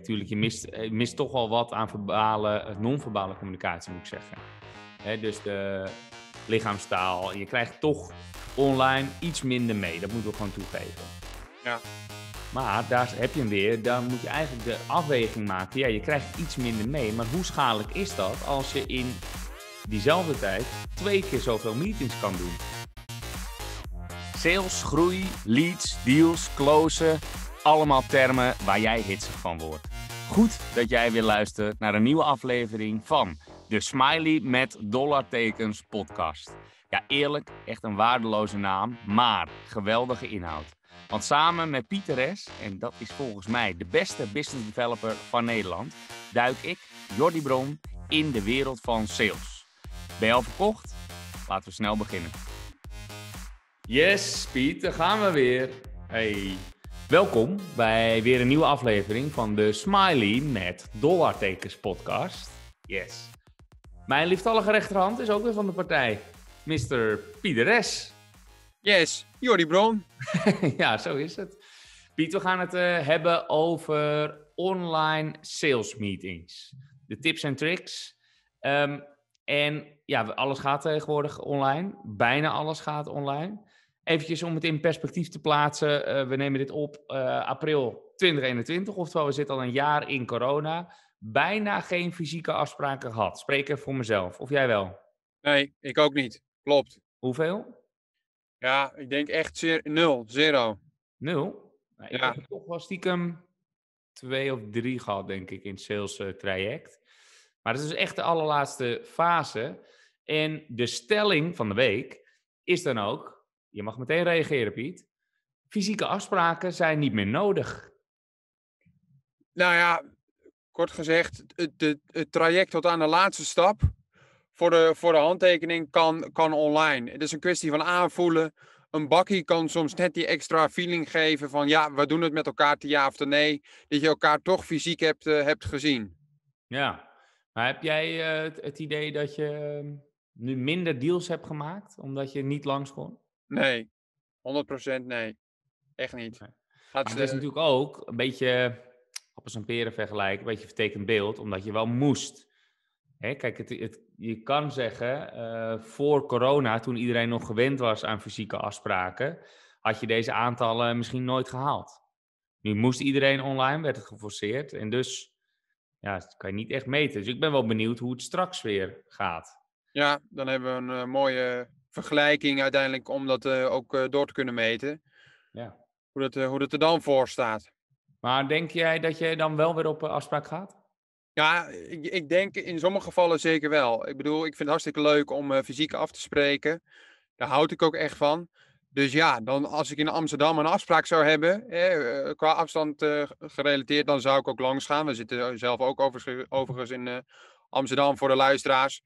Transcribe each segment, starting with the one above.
tuurlijk, je mist, eh, mist toch wel wat aan verbale, eh, non-verbale communicatie, moet ik zeggen. dus de lichaamstaal. Je krijgt toch online iets minder mee. Dat moeten we gewoon toegeven. Ja. Maar daar heb je hem weer. Dan moet je eigenlijk de afweging maken. Ja, je krijgt iets minder mee. Maar hoe schadelijk is dat als je in diezelfde tijd twee keer zoveel meetings kan doen? Sales, groei, leads, deals, closen allemaal termen waar jij hitsig van wordt. Goed dat jij weer luistert naar een nieuwe aflevering van de Smiley met dollartekens podcast. Ja, eerlijk, echt een waardeloze naam, maar geweldige inhoud. Want samen met Pieter S., en dat is volgens mij de beste business developer van Nederland, duik ik, Jordi Bron, in de wereld van sales. Ben je al verkocht? Laten we snel beginnen. Yes, Piet, daar gaan we weer. Hey, Welkom bij weer een nieuwe aflevering van de Smiley met dollartekens podcast. Yes. Mijn lieftallige rechterhand is ook weer van de partij, Mr. Piederes. Yes, Jordi Bron. ja, zo is het. Piet, we gaan het eh, hebben over online sales meetings. De tips en tricks. Ehm, en ja, alles gaat tegenwoordig online. Bijna alles gaat online. Eventjes om het in perspectief te plaatsen. Eh, we nemen dit op eh, april 2021, oftewel we zitten al een jaar in corona. Bijna geen fysieke afspraken gehad. Spreken voor mezelf. Of jij wel? Nee, ik ook niet. Klopt. Hoeveel? Ja, ik denk echt zeer, nul, zero. Nul? Nou, ik ja. heb toch wel stiekem twee of drie gehad, denk ik, in het sales eh, traject. Maar dat is echt de allerlaatste fase. En de stelling van de week is dan ook: je mag meteen reageren, Piet. Fysieke afspraken zijn niet meer nodig. Nou ja, kort gezegd, het, het, traject tot aan de laatste stap voor de, voor de handtekening kan, kan online. Het is een kwestie van aanvoelen. Een bakkie kan soms net die extra feeling geven van ja, we doen het met elkaar te ja of te nee. Dat je elkaar toch fysiek hebt, eh, hebt gezien. Ja, maar heb jij eh, het, het idee dat je ehm, nu minder deals hebt gemaakt omdat je niet langs kon? Nee, 100% nee. Echt niet. maar het is natuurlijk ook een beetje op een peren vergelijken, een beetje vertekend beeld, omdat je wel moest. Hè, kijk, het, het, je kan zeggen, eh, voor corona, toen iedereen nog gewend was aan fysieke afspraken, had je deze aantallen misschien nooit gehaald. Nu moest iedereen online, werd het geforceerd. En dus ja, dat kan je niet echt meten. Dus ik ben wel benieuwd hoe het straks weer gaat. Ja, dan hebben we een eh, mooie vergelijking uiteindelijk om dat eh, ook eh, door te kunnen meten. Ja. Hoe, dat, eh, hoe dat er dan voor staat. Maar denk jij dat je dan wel weer op afspraak gaat? Ja, ik, ik, denk in sommige gevallen zeker wel. Ik bedoel, ik vind het hartstikke leuk om fysiek af te spreken. Daar houd ik ook echt van. Dus ja, dan als ik in Amsterdam een afspraak zou hebben, qua afstand gerelateerd, dan zou ik ook langs gaan. We zitten zelf ook overigens, in Amsterdam voor de luisteraars.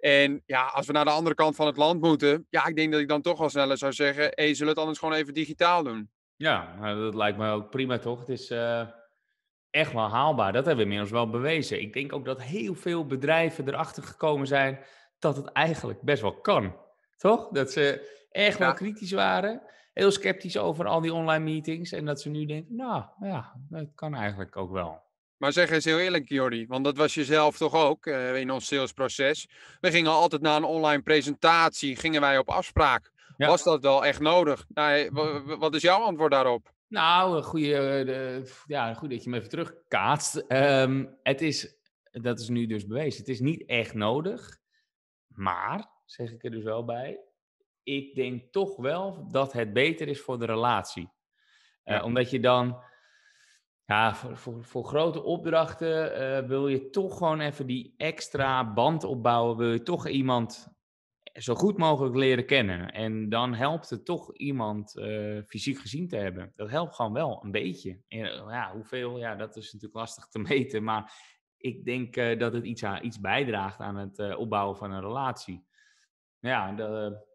En ja, als we naar de andere kant van het land moeten, ja, ik denk dat ik dan toch wel sneller zou zeggen: hé, zullen we het anders gewoon even digitaal doen? Ja, nou, dat lijkt me ook prima, toch? Het is eh, echt wel haalbaar. Dat hebben we inmiddels wel bewezen. Ik denk ook dat heel veel bedrijven erachter gekomen zijn dat het eigenlijk best wel kan. Toch? Dat ze echt wel kritisch waren, heel sceptisch over al die online meetings. En dat ze nu denken: nou ja, dat kan eigenlijk ook wel. Maar zeg eens heel eerlijk, Jordi, want dat was jezelf toch ook eh, in ons salesproces. We gingen altijd naar een online presentatie, gingen wij op afspraak. Was dat wel echt nodig? Nou, eh, wat is jouw antwoord daarop? Nou, goede, eh, ja, goed dat je me even terugkaatst. Ehm, het is, dat is nu dus bewezen, het is niet echt nodig. Maar, zeg ik er dus wel bij, ik denk toch wel dat het beter is voor de relatie. Omdat je dan ja, voor, voor, voor grote opdrachten eh, wil je toch gewoon even die extra band opbouwen. Wil je toch iemand zo goed mogelijk leren kennen. En dan helpt het toch iemand eh, fysiek gezien te hebben. Dat helpt gewoon wel een beetje. Eh, ja, hoeveel, ja, dat is natuurlijk lastig te meten. Maar ik denk dat het iets, iets bijdraagt aan het opbouwen van een relatie. Ja, dat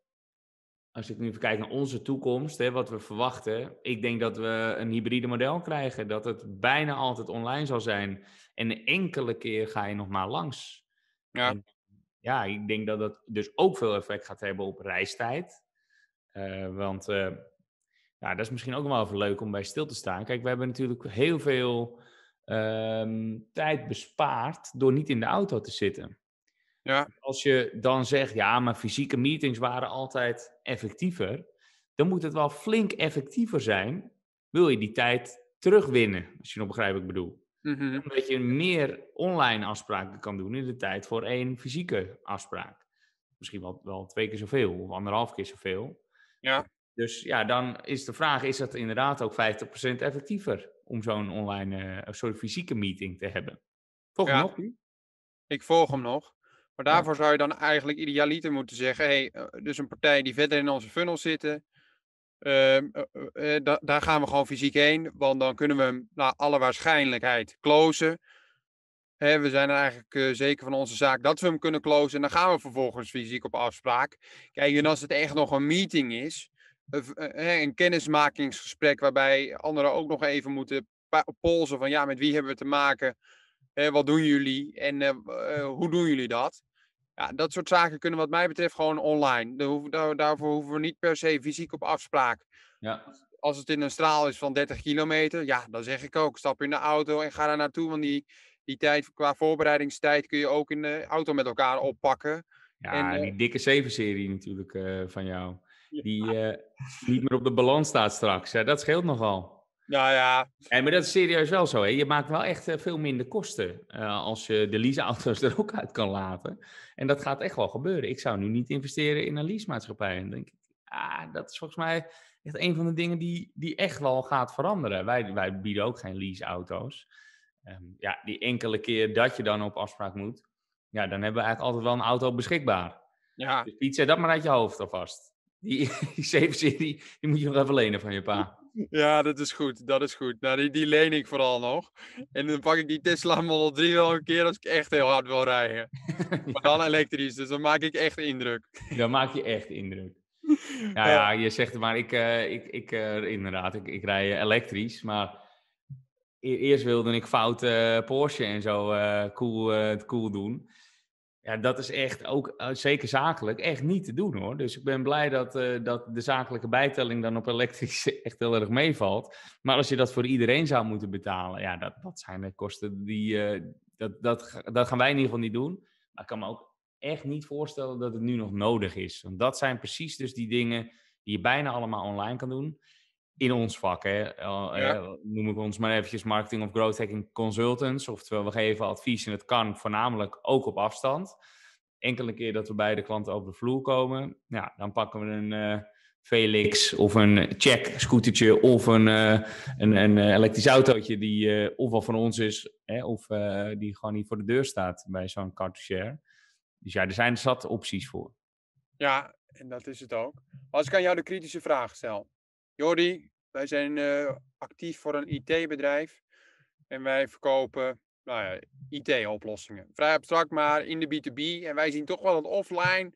als ik nu even kijk naar onze toekomst, hè, wat we verwachten, ik denk dat we een hybride model krijgen, dat het bijna altijd online zal zijn. En enkele keer ga je nog maar langs. Ja. ja, ik denk dat dat dus ook veel effect gaat hebben op reistijd. Eh, want eh, ja, dat is misschien ook wel even leuk om bij stil te staan. Kijk, we hebben natuurlijk heel veel ehm, tijd bespaard door niet in de auto te zitten. Ja. Als je dan zegt, ja, maar fysieke meetings waren altijd effectiever, dan moet het wel flink effectiever zijn, wil je die tijd terugwinnen, als je nog begrijpt wat ik bedoel. Mhm. Omdat je meer online afspraken kan doen in de tijd voor één fysieke afspraak. Misschien wel, wel twee keer zoveel of anderhalf keer zoveel. Ja. Dus ja, dan is de vraag: is dat inderdaad ook 50% effectiever om zo'n online, uh, eh, sorry, fysieke meeting te hebben? Volg hem nog? Ik volg hem nog. Maar daarvoor zou je dan eigenlijk idealiter moeten zeggen: hey, eh, dus een partij die verder in onze funnel zitten, ehm, eh, eh, daar gaan we gewoon fysiek heen, want dan kunnen we hem naar alle waarschijnlijkheid closen. we zijn er eigenlijk zeker van onze zaak dat we hem kunnen closen en dan gaan we vervolgens fysiek op afspraak. Kijk, en als het echt nog een meeting is, een kennismakingsgesprek waarbij anderen ook nog even moeten polsen van ja, met wie hebben we te maken? Eh, wat doen jullie en eh, eh, hoe doen jullie dat? Ja, dat soort zaken kunnen wat mij betreft gewoon online. Daar hoeven, daarvoor hoeven we niet per se fysiek op afspraak. Ja. Als het in een straal is van 30 kilometer, ja, dan zeg ik ook, stap in de auto en ga daar naartoe. Want die, die tijd qua voorbereidingstijd kun je ook in de auto met elkaar oppakken. Ja, die dikke 7-serie natuurlijk van jou. Die niet meer op de balans staat straks. Ja, Dat scheelt nogal. Nou ja. ja. maar dat is serieus wel zo. Hè? Je maakt wel echt eh, veel minder kosten eh, als je de leaseauto's er ook uit kan laten. En dat gaat echt wel gebeuren. Ik zou nu niet investeren in een leasemaatschappij. En denk ik, ah, dat is volgens mij echt een van de dingen die, die echt wel gaat veranderen. Wij, wij bieden ook geen leaseauto's. Um, ja, die enkele keer dat je dan op afspraak moet, ja, dan hebben we eigenlijk altijd wel een auto beschikbaar. Ja. Dus Piet, zet dat maar uit je hoofd alvast. Die, die 7-serie, die moet je nog even lenen van je pa. Ja, dat is goed. Dat is goed. Nou, die, die leen ik vooral nog. En dan pak ik die Tesla Model 3 wel een keer als ik echt heel hard wil rijden. ja. Maar dan elektrisch, dus dan maak ik echt indruk. Dan maak je echt indruk. Nou ja, ja je zegt maar, ik, eh, ik, ik eh, inderdaad, ik, ik rij eh, elektrisch, maar e-, eerst wilde ik fout Porsche en zo cool, cool doen. Ja, dat is echt ook, eh, zeker zakelijk, echt niet te doen hoor. Dus ik ben blij dat, eh, dat de zakelijke bijtelling dan op elektrisch echt heel erg meevalt. Maar als je dat voor iedereen zou moeten betalen, ja, dat, dat zijn de kosten die. Eh, dat, dat, dat gaan wij in ieder geval niet doen. Maar ik kan me ook echt niet voorstellen dat het nu nog nodig is. Want dat zijn precies dus die dingen die je bijna allemaal online kan doen in ons vak, hè, eh, eh, noem ik ons maar eventjes marketing of growth hacking consultants. Oftewel, we geven advies en het kan voornamelijk ook op afstand. Enkele keer dat we bij de klant over de vloer komen, ja, dan pakken we een eh, Felix of een check scootertje of een, een, elektrisch autootje die uh, ofwel van ons is hè, of die gewoon niet voor de deur staat bij zo'n car to share. Dus ja, er zijn zat opties voor. Ja, en dat is het ook. Als ik aan jou de kritische vraag stel, Jordi, wij zijn eh, actief voor een IT-bedrijf en wij verkopen nou ja, IT-oplossingen. Vrij abstract, maar in de B2B. En wij zien toch wel dat offline,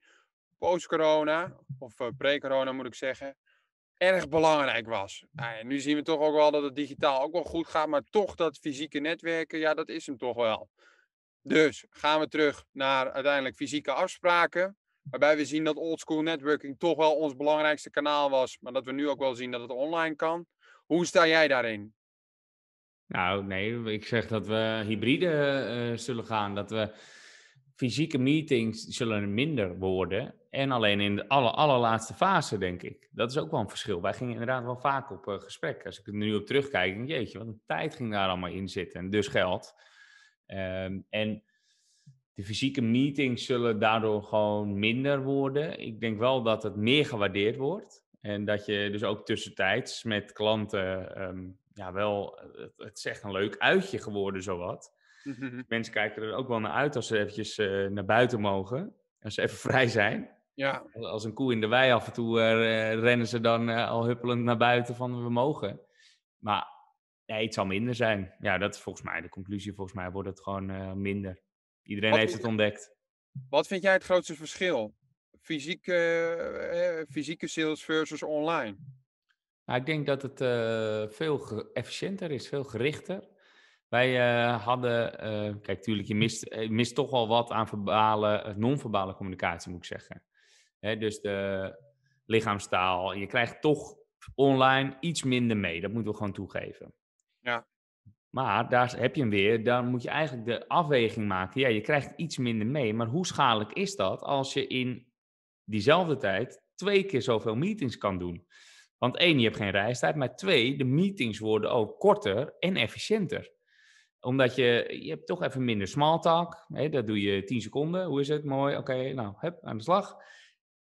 post-corona, of eh, pre-corona moet ik zeggen, erg belangrijk was. nu zien we toch ook wel dat het digitaal ook wel goed gaat, maar toch dat fysieke netwerken, ja, dat is hem toch wel. Dus gaan we terug naar uiteindelijk fysieke afspraken. Waarbij we zien dat oldschool networking toch wel ons belangrijkste kanaal was, maar dat we nu ook wel zien dat het online kan. Hoe sta jij daarin? Nou, nee, ik zeg dat we hybride eh, zullen gaan. Dat we fysieke meetings zullen minder worden. En alleen in de aller, allerlaatste fase, denk ik. Dat is ook wel een verschil. Wij gingen inderdaad wel vaak op gesprekken. Eh, gesprek. Als ik er nu op terugkijk, denk jeetje, wat een tijd ging daar allemaal in zitten. En dus geld. Ehm, en de fysieke meetings zullen daardoor gewoon minder worden. Ik denk wel dat het meer gewaardeerd wordt. En dat je dus ook tussentijds met klanten, ehm, ja wel, het, zegt een leuk uitje geworden zowat. Mensen kijken er ook wel naar uit als ze eventjes eh, naar buiten mogen. Als ze even vrij zijn. Ja. Als een koe in de wei af en toe eh, rennen ze dan eh, al huppelend naar buiten van we mogen. Maar nee, het zal minder zijn. Ja, dat is volgens mij de conclusie. Volgens mij wordt het gewoon minder. Iedereen heeft het ontdekt. Wat vind jij het grootste verschil? Fysieke, eh, eh, fysieke sales versus online? Nou, ik denk dat het eh, veel efficiënter is, veel gerichter. Wij hadden, uh, kijk, tuurlijk, je mist, mist toch wel wat aan verbale, non-verbale communicatie, moet ik zeggen. Hè, dus de lichaamstaal. Je krijgt toch online iets minder mee. Dat moeten we gewoon toegeven. Ja. Maar daar heb je hem weer. Dan moet je eigenlijk de afweging maken. Ja, je krijgt iets minder mee. Maar hoe schadelijk is dat als je in diezelfde tijd twee keer zoveel meetings kan doen? Want één, je hebt geen reistijd. Maar twee, de meetings worden ook korter en efficiënter omdat je, je hebt toch even minder smalltalk. Hè, dat doe je tien seconden. Hoe is het? Mooi. Oké, nou, hup, aan de slag.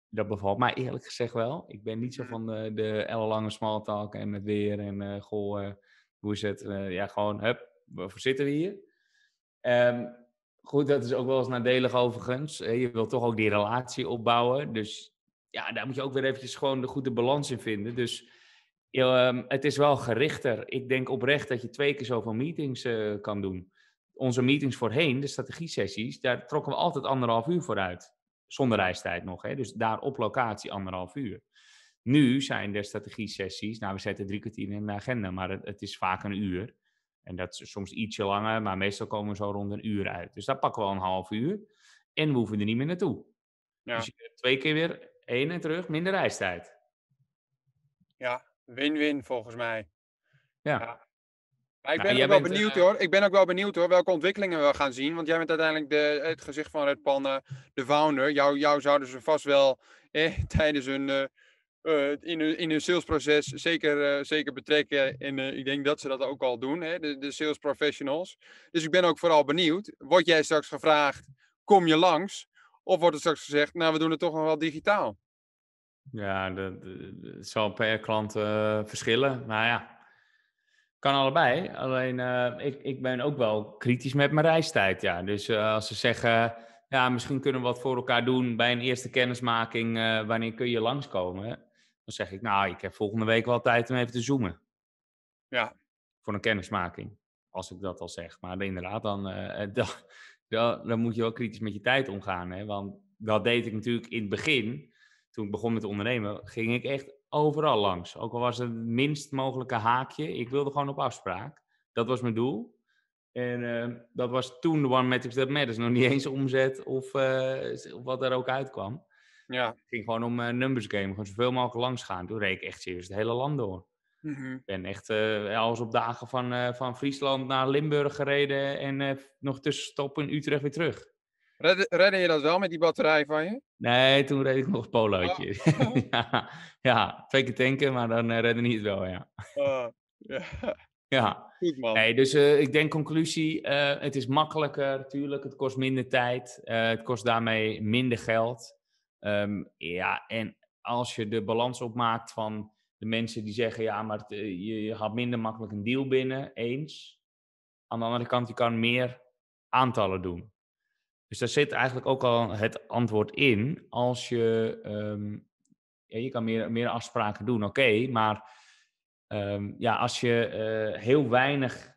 Dat bevalt mij eerlijk gezegd wel. Ik ben niet zo hmm. van de, eh, de ellenlange smalltalk en het weer en uh, goh, eh, hoe is het? Eh, ja, gewoon, hup, waarvoor zitten we hier? Ehm, goed, dat is ook wel eens nadelig overigens. Je wil toch ook die relatie opbouwen. Dus ja, daar moet je ook weer eventjes gewoon de goede balans in vinden. Dus ehm, het is wel gerichter. Ik denk oprecht dat je twee keer zoveel meetings eh, kan doen. Onze meetings voorheen, de strategie-sessies, daar trokken we altijd anderhalf uur voor uit. Zonder reistijd nog. Hè? Dus daar op locatie anderhalf uur. Nu zijn er strategie-sessies. Nou, we zetten drie kwartier in de agenda, maar het, is vaak een uur. En dat is soms ietsje langer, maar meestal komen we zo rond een uur uit. Dus daar pakken we al een half uur. En we hoeven er niet meer naartoe. Ja. Dus twee keer weer heen en terug, minder reistijd. Ja, win-win volgens mij. Ja. Maar ik nou, ben ook wel benieuwd eh, hoor. Ik ben ook wel benieuwd hoor welke ontwikkelingen we gaan zien. Want jij bent uiteindelijk de, het gezicht van Red de founder. Jou, jou zouden ze vast wel eh, tijdens hun. Eh, eh, in, hun, in hun salesproces zeker, eh, zeker betrekken. En eh, ik denk dat ze dat ook al doen, hè, de, de sales professionals. Dus ik ben ook vooral benieuwd. Word jij straks gevraagd, kom je langs? Of wordt er straks gezegd, nou, we doen het toch nog wel digitaal? Ja, dat, zal per klant verschillen. Nou ja, kan allebei. Alleen, ik, ik ben ook wel kritisch met mijn reistijd. Ja. Dus als ze zeggen ja, misschien kunnen we wat voor elkaar doen bij een eerste kennismaking. wanneer kun je langskomen? Dan zeg ik, nou, ik heb volgende week wel tijd om even te zoomen. Ja. Voor een kennismaking. Als ik dat al zeg. Maar inderdaad, eh, eh, dan, dan, dan, moet je wel kritisch met je tijd omgaan. Hè? Want dat deed ik natuurlijk in het begin. Toen ik begon met ondernemen, ging ik echt overal langs. Ook al was het het minst mogelijke haakje. Ik wilde gewoon op afspraak. Dat was mijn doel. En ehm, dat was toen de One Matrix That Matters. Nog niet eens omzet of, eh, of wat er ook uitkwam. Ja. Het ging gewoon om een eh, numbers game. Gewoon zoveel mogelijk langsgaan. Toen reed ik echt serieus het hele land door. Mhm. Ik ben echt eh, alles op dagen van, eh, van Friesland naar Limburg gereden en nog stoppen in Utrecht weer terug. Redde, je dat wel met die batterij van je? Nee, toen reed ik nog een polootje. Oh. ja, ja, twee keer tanken, maar dan redde niet het wel, ja. Oh, ja. Ja. Goed man. Nee, dus ik denk conclusie, het is makkelijker natuurlijk, het kost minder tijd, het kost daarmee minder geld. Ehm, ja, en als je de balans opmaakt van de mensen die zeggen, ja, maar eh, je, je minder makkelijk een deal binnen, eens. Aan de andere kant, je kan meer aantallen doen. Dus daar zit eigenlijk ook al het antwoord in. Als je, ehm, ja, je kan meer, meer afspraken doen, oké, maar ehm, ja, als je eh, heel weinig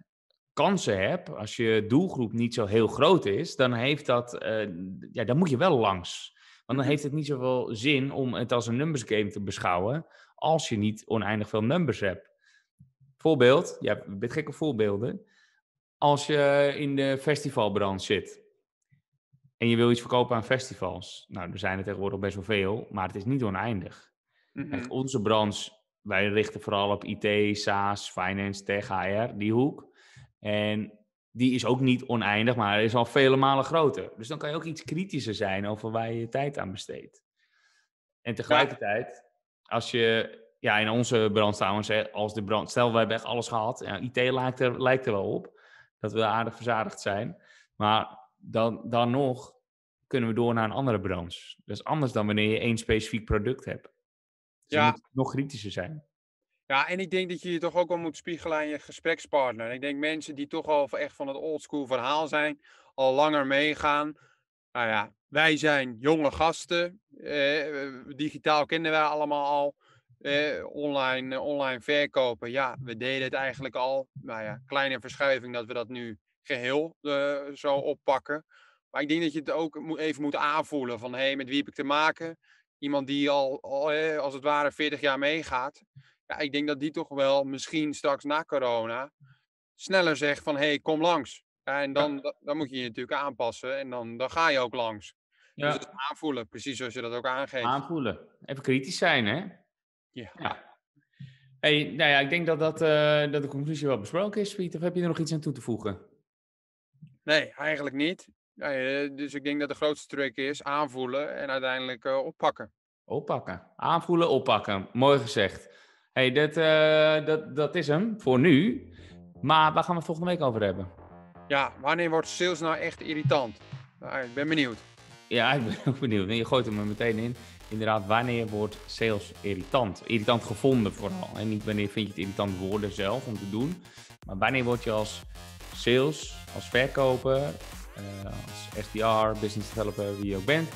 kansen hebt, als je doelgroep niet zo heel groot is, dan heeft dat, eh, ja, dan moet je wel langs. Want dan mhm. heeft het niet zoveel zin om het als een numbers game te beschouwen als je niet oneindig veel numbers hebt. Voorbeeld, je hebt gekke voorbeelden. Als je in de festivalbranche zit en je wil iets verkopen aan festivals. Nou, er zijn er tegenwoordig best wel veel, maar het is niet oneindig. Mhm. onze branche, wij richten vooral op IT, SaaS, finance, tech, HR, die hoek. En die is ook niet oneindig, maar is al vele malen groter. Dus dan kan je ook iets kritischer zijn over waar je je tijd aan besteedt. En tegelijkertijd, als je, ja, in onze brand als de brand, stel wij hebben echt alles gehad, IT lijkt er, lijkt er wel op dat we aardig verzadigd zijn, maar dan, dan nog kunnen we door naar een andere branche. Dat is anders dan wanneer je één specifiek product hebt. Dus ja. nog kritischer zijn. Ja, en ik denk dat je je toch ook wel moet spiegelen aan je gesprekspartner. Ik denk mensen die toch al echt van het oldschool verhaal zijn, al langer meegaan. Nou ja, wij zijn jonge gasten. Eh, eh digitaal kennen wij allemaal al. Eh, online, eh, online verkopen, ja, we deden het eigenlijk al. Nou ja, kleine verschuiving dat we dat nu geheel eh, zo oppakken. Maar ik denk dat je het ook even moet aanvoelen van, hé, hey, met wie heb ik te maken? Iemand die al, al als het ware 40 jaar meegaat ja, ik denk dat die toch wel misschien straks na corona sneller zegt van hé, hey, kom langs. en dan, dan moet je je natuurlijk aanpassen en dan, dan ga je ook langs. Dus ja. Dus aanvoelen, precies zoals je dat ook aangeeft. Aanvoelen. Even kritisch zijn, hè? Ja. Hey, nou ja, ik denk dat, dat, eh, dat de conclusie wel besproken is, Piet. Of heb je er nog iets aan toe te voegen? Nee, eigenlijk niet. Ja, eh, dus ik denk dat de grootste truc is aanvoelen en uiteindelijk eh, oppakken. Oppakken. Aanvoelen, oppakken. Mooi gezegd hey, dat, eh, dat, dat is hem voor nu. Maar waar gaan we het volgende week over hebben? Ja, wanneer wordt sales nou echt irritant? ik ben benieuwd. Ja, ik ben ook benieuwd. En je gooit hem er meteen in. Inderdaad, wanneer wordt sales irritant? Irritant gevonden vooral. En niet wanneer vind je het irritant worden zelf om te doen. Maar wanneer word je als sales, als verkoper, eh, als SDR, business developer, wie je ook bent.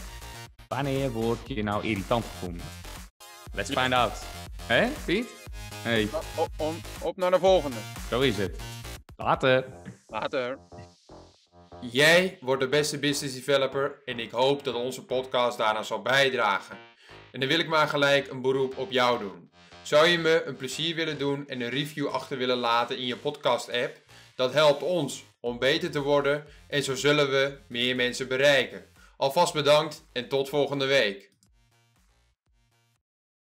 Wanneer word je nou irritant gevonden? Let's find out. Hé, Piet? Hey. Op, naar de volgende. Zo is het. Later. Later. Jij wordt de beste business developer en ik hoop dat onze podcast daarna zal bijdragen. En dan wil ik maar gelijk een beroep op jou doen. Zou je me een plezier willen doen en een review achter willen laten in je podcast-app? Dat helpt ons om beter te worden en zo zullen we meer mensen bereiken. Alvast bedankt en tot volgende week.